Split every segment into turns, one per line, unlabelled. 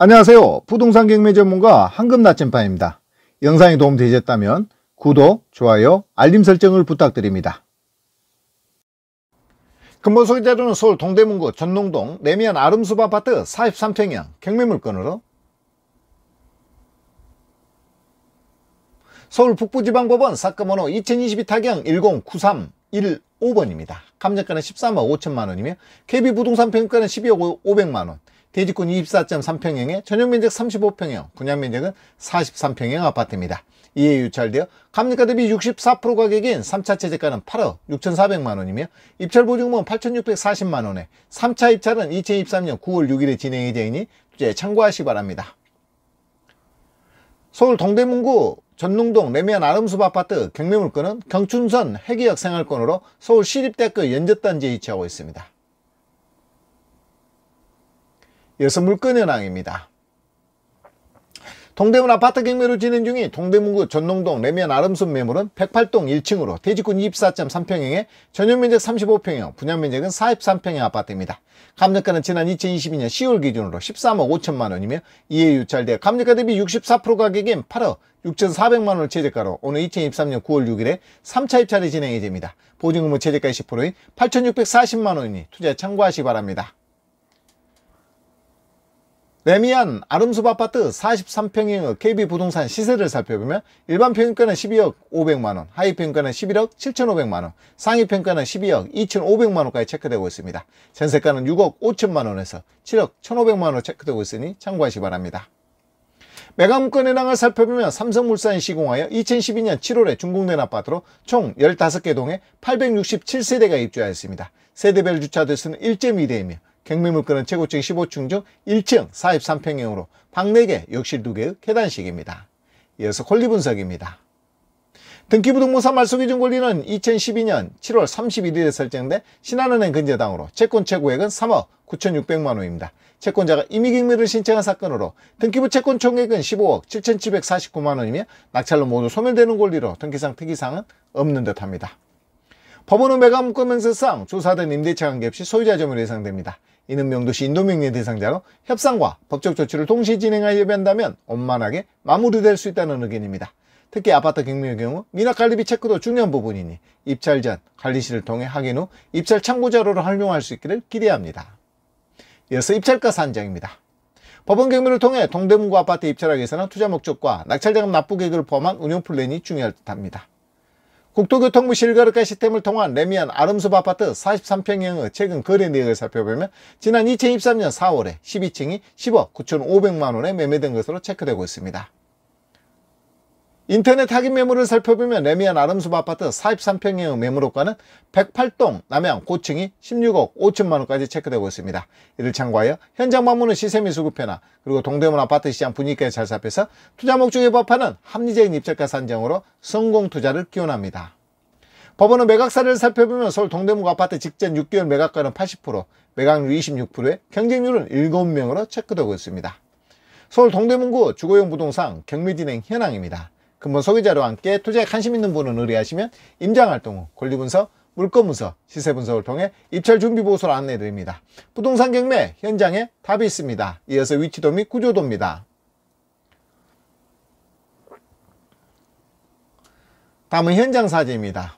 안녕하세요. 부동산 경매 전문가 황금 나침반입니다. 영상이 도움되셨다면 구독, 좋아요, 알림 설정을 부탁드립니다. 금번 소유자료는 서울 동대문구 전농동 내면 아름숲 아파트 43평형 경매 물건으로 서울 북부지방법원 사건번호 2022 타경 1093 15번입니다. 감정가는 13억 5천만원이며 KB부동산 평가는 12억 5백만원 대지권 24.3평형에 전용면적 35평형, 분양면적은 43평형 아파트입니다. 이에 유찰되어 감리가 대비 64% 가격인 3차 체제가는 8억 6,400만원이며 입찰보증금은 8,640만원에 3차 입찰은 2023년 9월 6일에 진행이 되니 주제에 참고하시기 바랍니다. 서울 동대문구 전농동 레미안 아름숲 아파트 경매물건은 경춘선 해기역 생활권으로 서울 시립대학교 연접단지에 위치하고 있습니다. 여서물건현황입니다 동대문 아파트 경매로 진행 중인 동대문구 전농동 레미안 아름순 매물은 108동 1층으로 대지권 24.3평형에 전용면적 35평형, 분양면적은 43평형 아파트입니다. 감정가는 지난 2022년 10월 기준으로 13억 5천만원이며 이에 유찰돼 감정가 대비 64% 가격인 8억 6,400만원을 최저가로 오늘 2023년 9월 6일에 3차 입찰이 진행이 됩니다. 보증금은 최저가의 10%인 8,640만원이니 투자에 참고하시기 바랍니다. 레미안 아름수 아파트 43평형의 KB부동산 시세를 살펴보면 일반 평가는 12억 500만원, 하위 평가는 11억 7,500만원, 상위 평가는 12억 2,500만원까지 체크되고 있습니다. 전세가는 6억 5천만원에서 7억 1,500만원 체크되고 있으니 참고하시 기 바랍니다. 매각권 현황을 살펴보면 삼성물산이 시공하여 2012년 7월에 준공된 아파트로 총 15개 동에 867세대가 입주하였습니다. 세대별 주차대수는 1.2대이며 경매 물건은 최고층 15층 중 1층 43평형으로 방 4개, 욕실 2개의 계단식입니다. 이어서 권리 분석입니다. 등기부등본사 말소기준 권리는 2012년 7월 31일에 설정된 신한은행 근저당으로 채권 최고액은 3억 9,600만원입니다. 채권자가 임의경매를 신청한 사건으로 등기부 채권 총액은 15억 7,749만원이며 낙찰로 모두 소멸되는 권리로 등기상 특이사항은 없는 듯합니다. 법원은 매각 문건명세상 조사된 임대차 관계 없이 소유자 점유로 예상됩니다. 이는 명도시 인도명리 대상자로 협상과 법적 조치를 동시에 진행하여 예비한다면 원만하게 마무리될 수 있다는 의견입니다. 특히 아파트 경매의 경우 미납관리비 체크도 중요한 부분이니 입찰 전 관리실을 통해 확인 후 입찰 참고자료로 활용할 수 있기를 기대합니다. 이어서 입찰가 산정입니다. 법원 경매를 통해 동대문구 아파트 입찰하기 위해서는 투자 목적과 낙찰자금 납부 계획을 포함한 운영 플랜이 중요할 듯합니다. 국토교통부 실거래가 시스템을 통한 레미안 아름숲 아파트 43평형의 최근 거래 내역을 살펴보면 지난 2023년 4월에 12층이 10억 9,500만원에 매매된 것으로 체크되고 있습니다. 인터넷 확인 매물을 살펴보면 레미안 아름수 아파트 43평형 매물호가는 108동 남양 고층이 16억 5천만원까지 체크되고 있습니다. 이를 참고하여 현장 방문은 시세미 수급회나 그리고 동대문 아파트 시장 분위기에 잘 잡혀서 투자 목적에 부합는 합리적인 입찰가 산정으로 성공 투자를 기원합니다. 법원은 매각사를 살펴보면 서울 동대문 아파트 직전 6개월 매각가는 80% 매각률 26%에 경쟁률은 7명으로 체크되고 있습니다. 서울 동대문구 주거용 부동산 경매진행 현황입니다. 근본 소비자와 함께 투자에 관심 있는 분은 의뢰하시면 임장활동 후 권리분석, 물건분석, 시세분석을 통해 입찰 준비 보고서를 안내드립니다. 부동산 경매 현장에 답이 있습니다. 이어서 위치도 및 구조도입니다. 다음은 현장 사진입니다.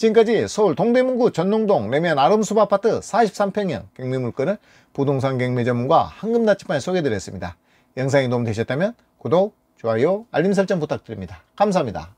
지금까지 서울 동대문구 전농동 레미안 아름숲아파트 43평형 경매물건을 부동산 경매 전문가 황금나치판에 소개드렸습니다. 영상이 도움되셨다면 구독, 좋아요, 알림 설정 부탁드립니다. 감사합니다.